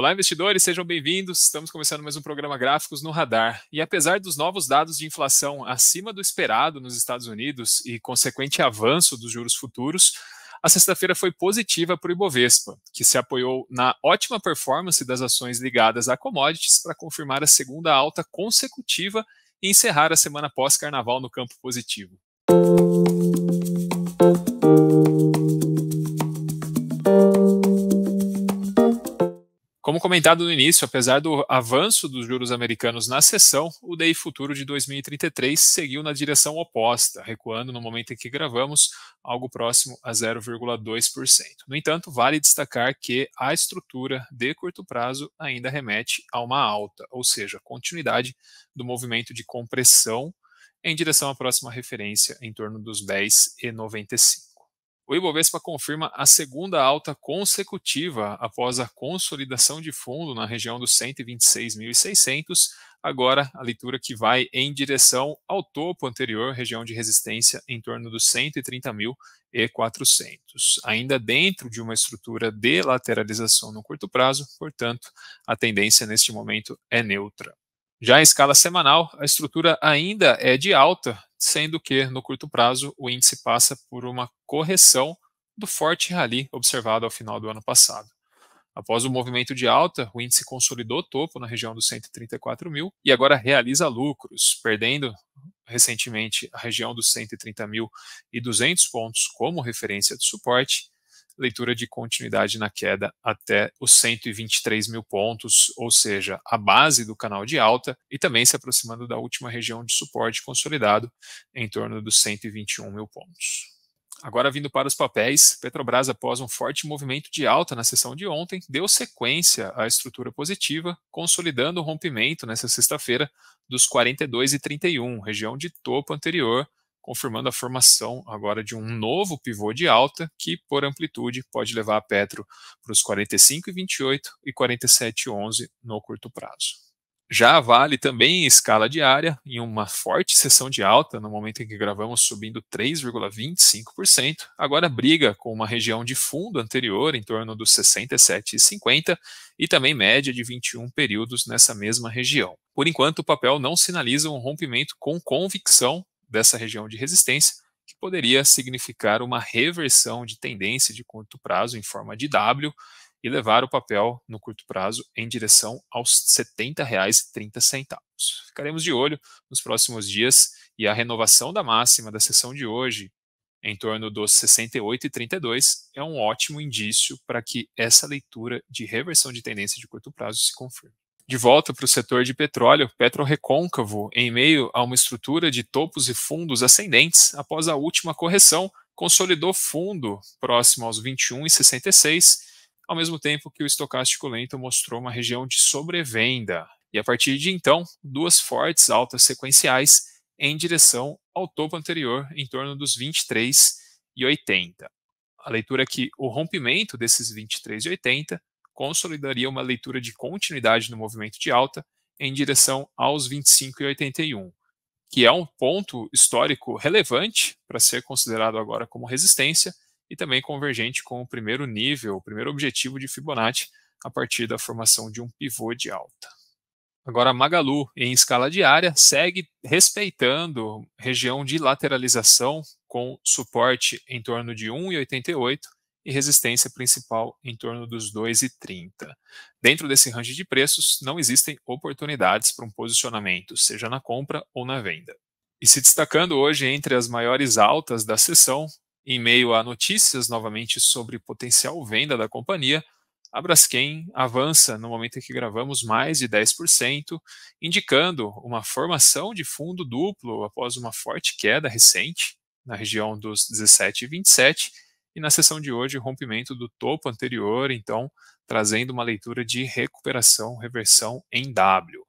Olá, investidores, sejam bem-vindos. Estamos começando mais um programa Gráficos no Radar. E apesar dos novos dados de inflação acima do esperado nos Estados Unidos e consequente avanço dos juros futuros, a sexta-feira foi positiva para o Ibovespa, que se apoiou na ótima performance das ações ligadas a commodities para confirmar a segunda alta consecutiva e encerrar a semana pós-carnaval no campo positivo. Como comentado no início, apesar do avanço dos juros americanos na sessão, o DI futuro de 2033 seguiu na direção oposta, recuando no momento em que gravamos, algo próximo a 0,2%. No entanto, vale destacar que a estrutura de curto prazo ainda remete a uma alta, ou seja, continuidade do movimento de compressão em direção à próxima referência em torno dos 10,95. O Ibovespa confirma a segunda alta consecutiva após a consolidação de fundo na região dos 126.600. Agora, a leitura que vai em direção ao topo anterior, região de resistência em torno dos 130.400. Ainda dentro de uma estrutura de lateralização no curto prazo, portanto, a tendência neste momento é neutra. Já em escala semanal, a estrutura ainda é de alta, sendo que no curto prazo o índice passa por uma correção do forte rally observado ao final do ano passado. Após o movimento de alta, o índice consolidou o topo na região dos 134 mil e agora realiza lucros, perdendo recentemente a região dos 130 mil e 200 pontos como referência de suporte, leitura de continuidade na queda até os 123 mil pontos, ou seja, a base do canal de alta, e também se aproximando da última região de suporte consolidado, em torno dos 121 mil pontos. Agora vindo para os papéis, Petrobras, após um forte movimento de alta na sessão de ontem, deu sequência à estrutura positiva, consolidando o rompimento nesta sexta-feira dos 42,31, região de topo anterior, confirmando a formação agora de um novo pivô de alta que, por amplitude, pode levar a Petro para os 45,28 e 47,11 no curto prazo. Já Vale também em escala diária, em uma forte sessão de alta, no momento em que gravamos subindo 3,25%, agora briga com uma região de fundo anterior em torno dos 67,50 e também média de 21 períodos nessa mesma região. Por enquanto, o papel não sinaliza um rompimento com convicção dessa região de resistência, que poderia significar uma reversão de tendência de curto prazo em forma de W e levar o papel no curto prazo em direção aos R$ 70,30. Ficaremos de olho nos próximos dias e a renovação da máxima da sessão de hoje, em torno dos 68,32, é um ótimo indício para que essa leitura de reversão de tendência de curto prazo se confirme. De volta para o setor de petróleo, Petro recôncavo em meio a uma estrutura de topos e fundos ascendentes após a última correção, consolidou fundo próximo aos 21,66 ao mesmo tempo que o estocástico lento mostrou uma região de sobrevenda. E a partir de então, duas fortes altas sequenciais em direção ao topo anterior, em torno dos 23,80. A leitura é que o rompimento desses 23,80 consolidaria uma leitura de continuidade no movimento de alta em direção aos 25,81, que é um ponto histórico relevante para ser considerado agora como resistência e também convergente com o primeiro nível, o primeiro objetivo de Fibonacci a partir da formação de um pivô de alta. Agora, Magalu, em escala diária, segue respeitando região de lateralização com suporte em torno de 1,88 e resistência principal em torno dos 2,30. Dentro desse range de preços, não existem oportunidades para um posicionamento, seja na compra ou na venda. E se destacando hoje entre as maiores altas da sessão, em meio a notícias novamente sobre potencial venda da companhia, a Braskem avança no momento em que gravamos mais de 10%, indicando uma formação de fundo duplo após uma forte queda recente na região dos 17 e 27 e na sessão de hoje rompimento do topo anterior, então trazendo uma leitura de recuperação, reversão em W.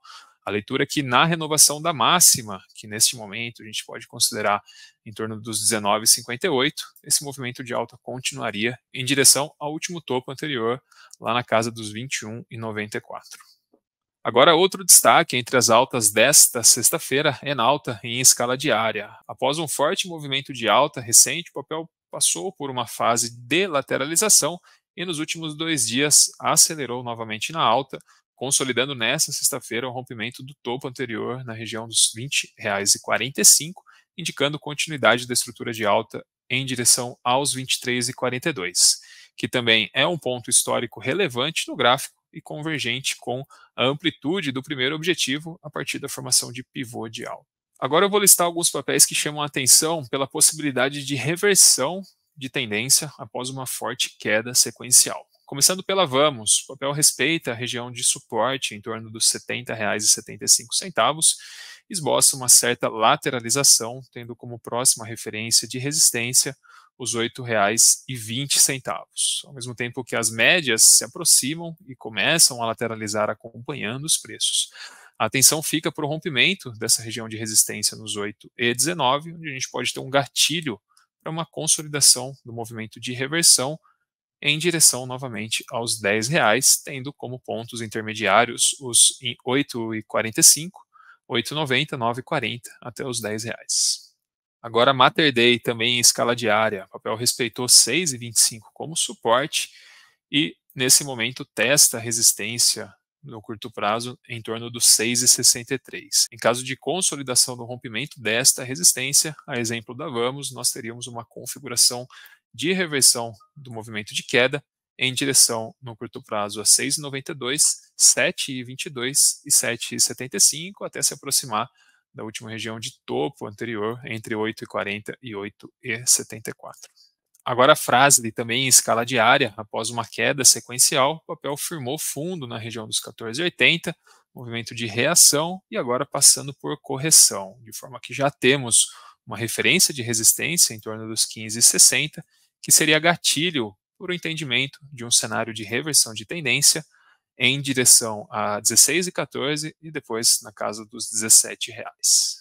A leitura é que na renovação da máxima, que neste momento a gente pode considerar em torno dos 19,58, esse movimento de alta continuaria em direção ao último topo anterior, lá na casa dos 21,94. Agora, outro destaque entre as altas desta sexta-feira é na alta em escala diária. Após um forte movimento de alta recente, o papel passou por uma fase de lateralização e nos últimos dois dias acelerou novamente na alta, consolidando nesta sexta-feira o rompimento do topo anterior na região dos R$ 20,45, indicando continuidade da estrutura de alta em direção aos R$ 23,42, que também é um ponto histórico relevante no gráfico e convergente com a amplitude do primeiro objetivo a partir da formação de pivô de alta. Agora eu vou listar alguns papéis que chamam a atenção pela possibilidade de reversão de tendência após uma forte queda sequencial. Começando pela Vamos, o papel respeita a região de suporte em torno dos R$ 70,75, esboça uma certa lateralização, tendo como próxima referência de resistência os R$ 8,20. Ao mesmo tempo que as médias se aproximam e começam a lateralizar acompanhando os preços. A atenção fica para o rompimento dessa região de resistência nos 8 e 19, onde a gente pode ter um gatilho para uma consolidação do movimento de reversão em direção novamente aos 10 reais, tendo como pontos intermediários os 8,45, 8,90, 9,40 até os 10 reais. Agora Mater Day também em escala diária, o papel respeitou 6,25 como suporte e nesse momento testa a resistência no curto prazo em torno dos 6,63. Em caso de consolidação do rompimento desta resistência, a exemplo da Vamos, nós teríamos uma configuração de reversão do movimento de queda em direção, no curto prazo, a 6,92, 7,22 e 7,75, até se aproximar da última região de topo anterior, entre 8,40 e 8,74. Agora a frase também em escala diária, após uma queda sequencial, o papel firmou fundo na região dos 14,80, movimento de reação e agora passando por correção, de forma que já temos uma referência de resistência em torno dos 15,60 que seria gatilho por o entendimento de um cenário de reversão de tendência em direção a 16 e 14 e depois na casa dos 17 reais.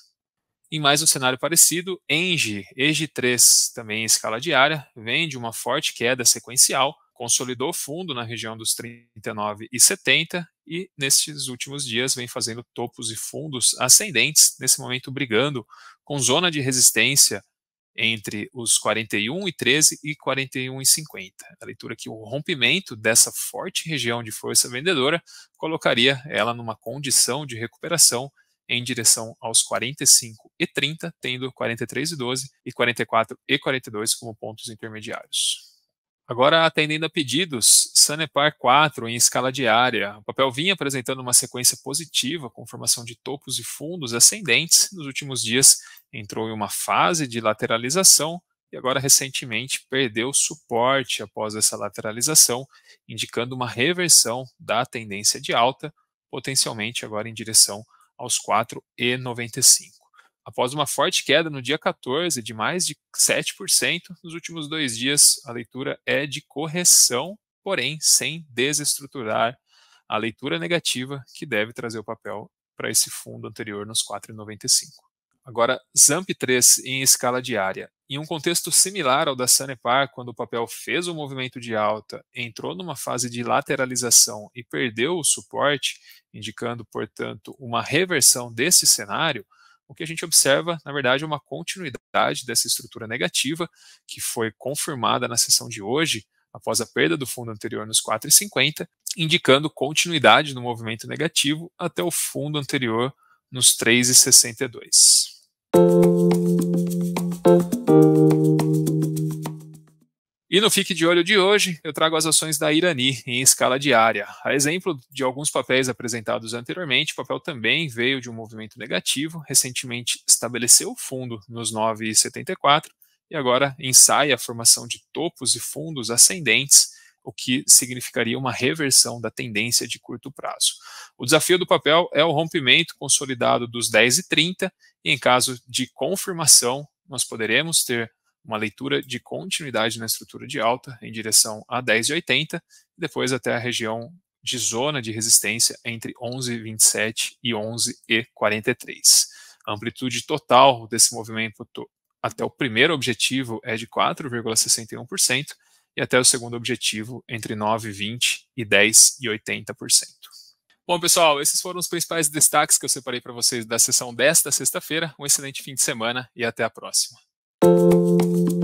Em mais um cenário parecido, ENGE, EGE 3, também em escala diária, vem de uma forte queda sequencial, consolidou fundo na região dos 39 e 70 e nestes últimos dias vem fazendo topos e fundos ascendentes, nesse momento brigando com zona de resistência entre os 41 e 13 e 41 e 50. A leitura que o rompimento dessa forte região de força vendedora colocaria ela numa condição de recuperação em direção aos 45 e 30, tendo 43 e 12 e 44 e 42 como pontos intermediários. Agora, atendendo a pedidos, Sanepar 4 em escala diária. O papel vinha apresentando uma sequência positiva, com formação de topos e fundos ascendentes. Nos últimos dias, entrou em uma fase de lateralização e agora, recentemente, perdeu suporte após essa lateralização, indicando uma reversão da tendência de alta, potencialmente agora em direção aos 4,95 após uma forte queda no dia 14 de mais de 7%, nos últimos dois dias a leitura é de correção, porém sem desestruturar a leitura negativa que deve trazer o papel para esse fundo anterior nos 4,95. Agora, Zamp 3 em escala diária. Em um contexto similar ao da Sanepar, quando o papel fez o um movimento de alta, entrou numa fase de lateralização e perdeu o suporte, indicando, portanto, uma reversão desse cenário, o que a gente observa, na verdade, é uma continuidade dessa estrutura negativa que foi confirmada na sessão de hoje, após a perda do fundo anterior nos 4,50, indicando continuidade no movimento negativo até o fundo anterior nos 3,62. E no Fique de Olho de hoje, eu trago as ações da Irani em escala diária. A exemplo de alguns papéis apresentados anteriormente, o papel também veio de um movimento negativo, recentemente estabeleceu o fundo nos 9,74 e agora ensaia a formação de topos e fundos ascendentes, o que significaria uma reversão da tendência de curto prazo. O desafio do papel é o rompimento consolidado dos 10,30 e, em caso de confirmação, nós poderemos ter uma leitura de continuidade na estrutura de alta em direção a 10,80 e depois até a região de zona de resistência entre 11,27 e 11,43. A amplitude total desse movimento até o primeiro objetivo é de 4,61% e até o segundo objetivo entre 9,20 e 10,80%. Bom, pessoal, esses foram os principais destaques que eu separei para vocês da sessão desta sexta-feira. Um excelente fim de semana e até a próxima. Música